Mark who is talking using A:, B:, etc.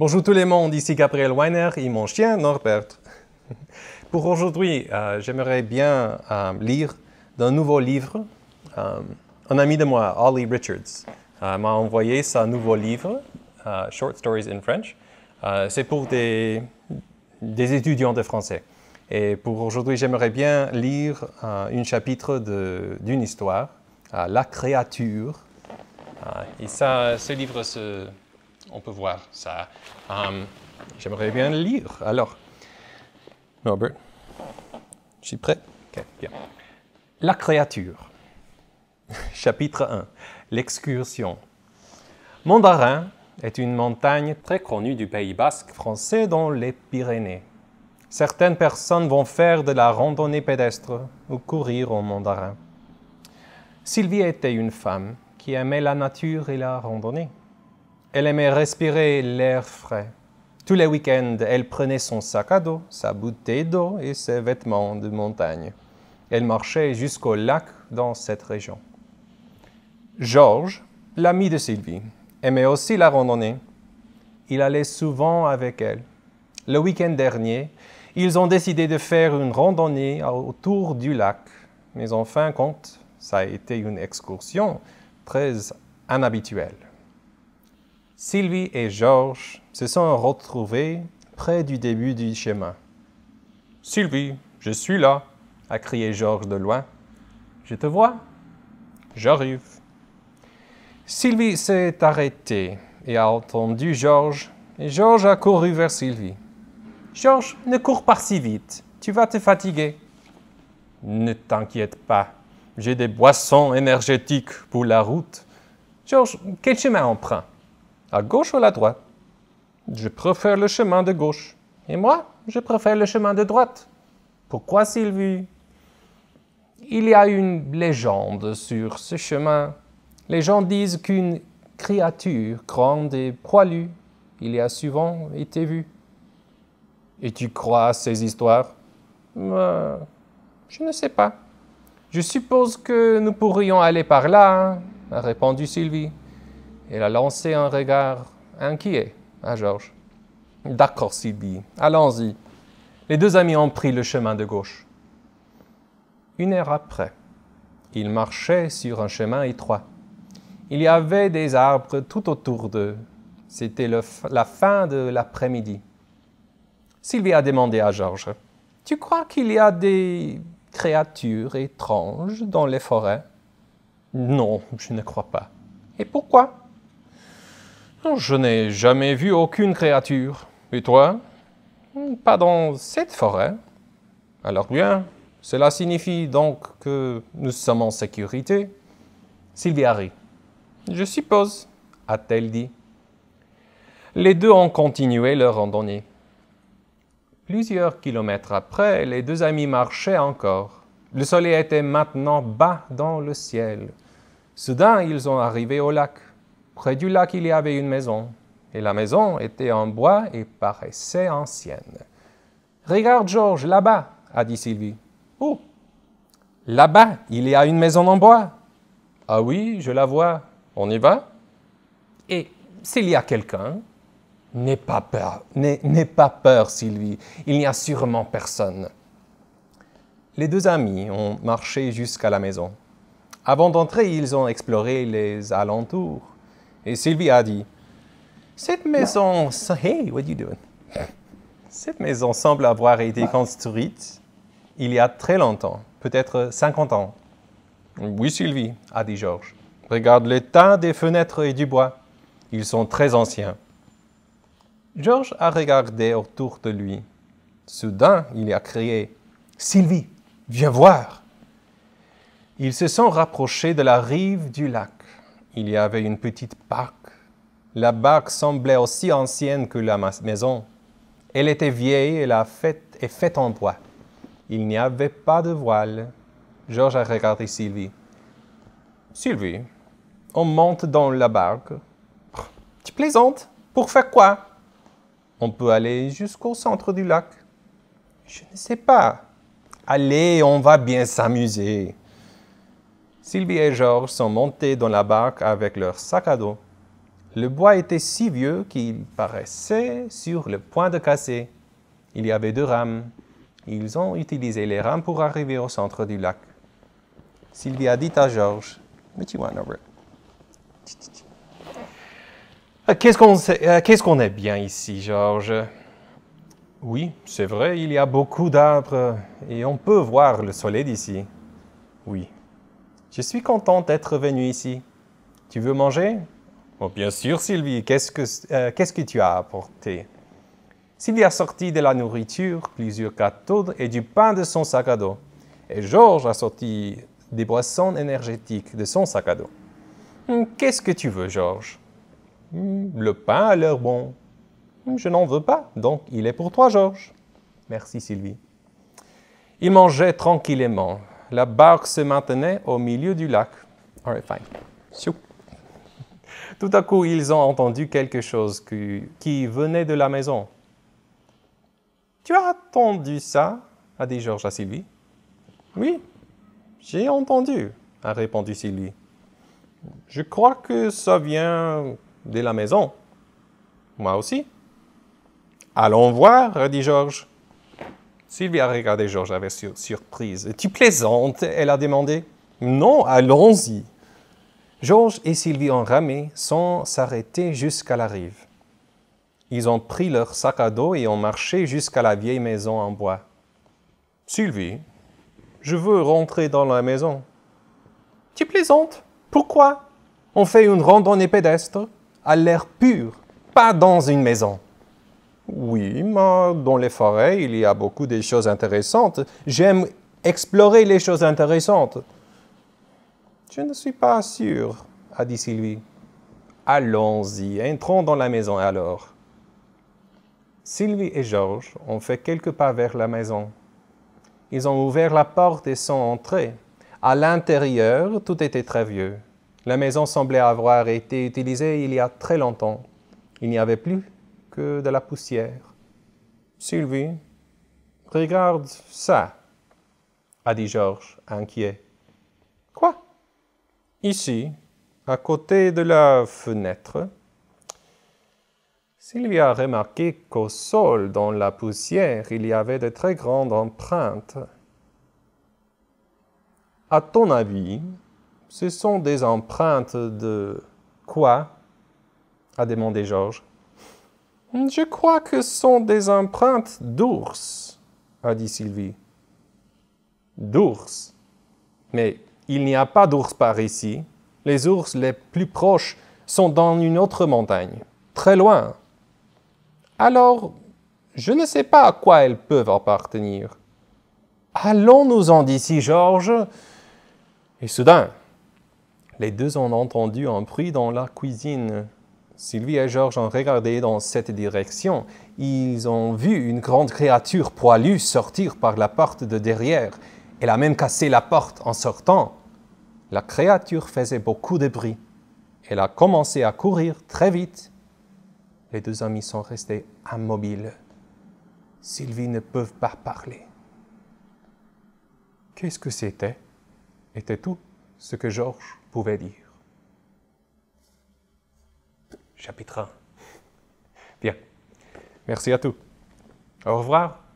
A: Bonjour tout le monde, ici Gabriel Weiner et mon chien Norbert. Pour aujourd'hui, euh, j'aimerais bien euh, lire d'un nouveau livre. Euh, un ami de moi, Ollie Richards, m'a envoyé son nouveau livre, Short Stories in French. C'est pour des, étudiants de français. Et pour aujourd'hui, j'aimerais bien lire un chapitre d'une histoire, La créature. et ça, ce livre se on peut voir ça. Hum, j'aimerais bien lire. Alors, Robert? je suis prêt? OK, bien. La créature. Chapitre 1. L'excursion. Mondarin est une montagne très connue du Pays basque français dans les Pyrénées. Certaines personnes vont faire de la randonnée pédestre ou courir au Mondarin. Sylvie était une femme qui aimait la nature et la randonnée. Elle aimait respirer l'air frais. Tous les week-ends, elle prenait son sac à dos, sa bouteille d'eau et ses vêtements de montagne. Elle marchait jusqu'au lac dans cette région. Georges, l'ami de Sylvie, aimait aussi la randonnée. Il allait souvent avec elle. Le week-end dernier, ils ont décidé de faire une randonnée autour du lac. Mais en fin de compte, ça a été une excursion très inhabituelle. Sylvie et Georges se sont retrouvés près du début du chemin. Sylvie, je suis là, a crié Georges de loin. Je te vois. J'arrive. Sylvie s'est arrêtée et a entendu Georges, et Georges a couru vers Sylvie. Georges, ne cours pas si vite, tu vas te fatiguer. Ne t'inquiète pas, j'ai des boissons énergétiques pour la route. Georges, quel chemin emprunt à gauche ou à droite Je préfère le chemin de gauche. Et moi, je préfère le chemin de droite. Pourquoi, Sylvie Il y a une légende sur ce chemin. Les gens disent qu'une créature grande et poilue, il y a souvent été vue. Et tu crois à ces histoires euh, Je ne sais pas. Je suppose que nous pourrions aller par là, hein, a répondu Sylvie. Elle a lancé un regard inquiet à Georges. D'accord, Sylvie, allons-y. Les deux amis ont pris le chemin de gauche. Une heure après, ils marchaient sur un chemin étroit. Il y avait des arbres tout autour d'eux. C'était la fin de l'après-midi. Sylvie a demandé à Georges Tu crois qu'il y a des créatures étranges dans les forêts Non, je ne crois pas. Et pourquoi je n'ai jamais vu aucune créature. Et toi Pas dans cette forêt. Alors bien, cela signifie donc que nous sommes en sécurité. Sylvia rit. Je suppose, a-t-elle dit. Les deux ont continué leur randonnée. Plusieurs kilomètres après, les deux amis marchaient encore. Le soleil était maintenant bas dans le ciel. Soudain, ils ont arrivé au lac. Près du lac, il y avait une maison, et la maison était en bois et paraissait ancienne. Regarde, Georges, là-bas, a dit Sylvie. Où oh, Là-bas, il y a une maison en bois. Ah oui, je la vois. On y va Et s'il y a quelqu'un N'aie pas peur, n'aie pas peur, Sylvie. Il n'y a sûrement personne. Les deux amis ont marché jusqu'à la maison. Avant d'entrer, ils ont exploré les alentours. Et Sylvie a dit, cette maison, hey, what you doing? Cette maison semble avoir été construite il y a très longtemps, peut-être 50 ans. Oui, Sylvie, a dit Georges. Regarde l'état des fenêtres et du bois. Ils sont très anciens. Georges a regardé autour de lui. Soudain, il a crié Sylvie, viens voir. Ils se sont rapprochés de la rive du lac. Il y avait une petite barque. La barque semblait aussi ancienne que la maison. Elle était vieille et la faite est faite en bois. Il n'y avait pas de voile. Georges a regardé Sylvie. Sylvie, on monte dans la barque. Tu plaisantes Pour faire quoi On peut aller jusqu'au centre du lac. Je ne sais pas. Allez, on va bien s'amuser. Sylvie et George sont montés dans la barque avec leur sac à dos. Le bois était si vieux qu'il paraissait sur le point de casser. Il y avait deux rames. Ils ont utilisé les rames pour arriver au centre du lac. Sylvie a dit à Georges, euh, euh, Qu'est-ce qu'on est bien ici, Georges oui, c'est vrai, il y a beaucoup d'arbres et on peut voir le soleil d'ici. Oui, je suis content d'être venue ici. Tu veux manger oh, Bien sûr, Sylvie. Qu'est-ce que, euh, tu as apporté Sylvie a sorti de la nourriture, plusieurs cathodes et du pain de son sac à dos. Et Georges a sorti des boissons énergétiques de son sac à dos. Hum, qu'est-ce que tu veux, Georges hum, Le pain a l'air bon. Hum, je n'en veux pas, donc il est pour toi, Georges. Merci, Sylvie. Il mangeait tranquillement la barque se maintenait au milieu du lac. All right, fine. Tout à coup, ils ont entendu quelque chose qui, qui venait de la maison. Tu as entendu ça a dit Georges à Sylvie. Oui, j'ai entendu, a répondu Sylvie. Je crois que ça vient de la maison. Moi aussi. Allons voir, a dit Georges. Sylvie a regardé Georges avec surprise. Tu plaisantes elle a demandé. Non, allons-y. Georges et Sylvie ont ramé sans s'arrêter jusqu'à la rive. Ils ont pris leur sac à dos et ont marché jusqu'à la vieille maison en bois. Sylvie, je veux rentrer dans la maison. Tu plaisantes Pourquoi On fait une randonnée pédestre à l'air pur, pas dans une maison. Oui, mais dans les forêts, il y a beaucoup de choses intéressantes. J'aime explorer les choses intéressantes. Je ne suis pas sûr, a dit Sylvie. Allons-y, entrons dans la maison alors. Sylvie et Georges ont fait quelques pas vers la maison. Ils ont ouvert la porte et sont entrés. À l'intérieur, tout était très vieux. La maison semblait avoir été utilisée il y a très longtemps. Il n'y avait plus que de la poussière. Sylvie, regarde ça, a dit Georges, inquiet. Quoi Ici, à côté de la fenêtre. Sylvie a remarqué qu'au sol, dans la poussière, il y avait de très grandes empreintes. À ton avis, ce sont des empreintes de quoi a demandé Georges. Je crois que ce sont des empreintes d'ours, a dit Sylvie. D'ours Mais il n'y a pas d'ours par ici. Les ours les plus proches sont dans une autre montagne, très loin. Alors, je ne sais pas à quoi elles peuvent appartenir. Allons-nous-en d'ici, Georges Et soudain, les deux ont entendu un bruit dans la cuisine Sylvie et Georges ont regardé dans cette direction. Ils ont vu une grande créature poilue sortir par la porte de derrière. Elle a même cassé la porte en sortant. La créature faisait beaucoup de bruit. Elle a commencé à courir très vite. Les deux amis sont restés immobiles. Sylvie ne peut pas parler. Qu'est-ce que c'était était tout ce que Georges pouvait dire chapitre 1. Bien. Merci à tous. Au revoir.